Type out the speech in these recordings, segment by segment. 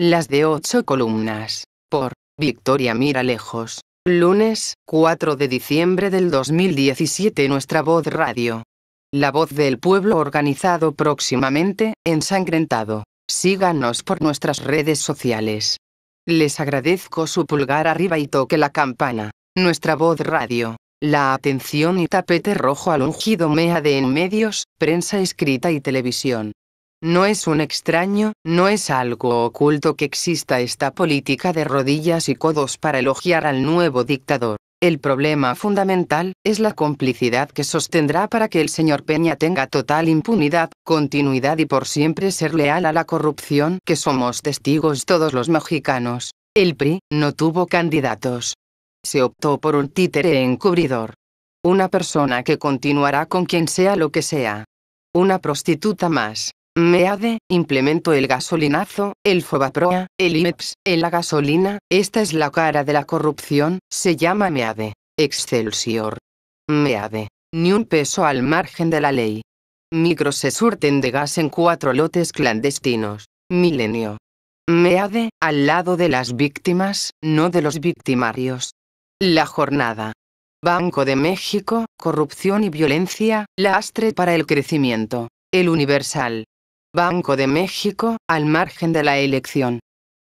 Las de ocho columnas. Por Victoria Mira Lejos. Lunes, 4 de diciembre del 2017 Nuestra Voz Radio. La voz del pueblo organizado próximamente, ensangrentado. Síganos por nuestras redes sociales. Les agradezco su pulgar arriba y toque la campana. Nuestra Voz Radio. La atención y tapete rojo al ungido MEA de en medios, prensa escrita y televisión. No es un extraño, no es algo oculto que exista esta política de rodillas y codos para elogiar al nuevo dictador. El problema fundamental es la complicidad que sostendrá para que el señor Peña tenga total impunidad, continuidad y por siempre ser leal a la corrupción que somos testigos todos los mexicanos. El PRI no tuvo candidatos. Se optó por un títere encubridor. Una persona que continuará con quien sea lo que sea. Una prostituta más. MEADE, implemento el gasolinazo, el fobaproa, el IMEPS, en la gasolina, esta es la cara de la corrupción, se llama MEADE. Excelsior. MEADE. Ni un peso al margen de la ley. Micros se surten de gas en cuatro lotes clandestinos. Milenio. MEADE, al lado de las víctimas, no de los victimarios. La jornada. Banco de México, corrupción y violencia, lastre para el crecimiento. El Universal. Banco de México, al margen de la elección.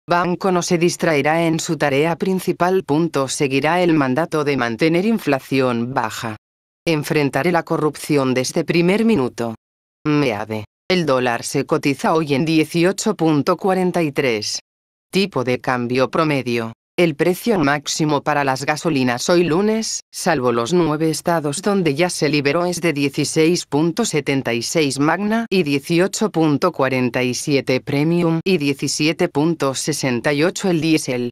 Banco no se distraerá en su tarea principal. Seguirá el mandato de mantener inflación baja. Enfrentaré la corrupción desde este primer minuto. MEADE. El dólar se cotiza hoy en 18.43. Tipo de cambio promedio. El precio máximo para las gasolinas hoy lunes, salvo los nueve estados donde ya se liberó, es de 16.76 magna y 18.47 premium y 17.68 el diésel.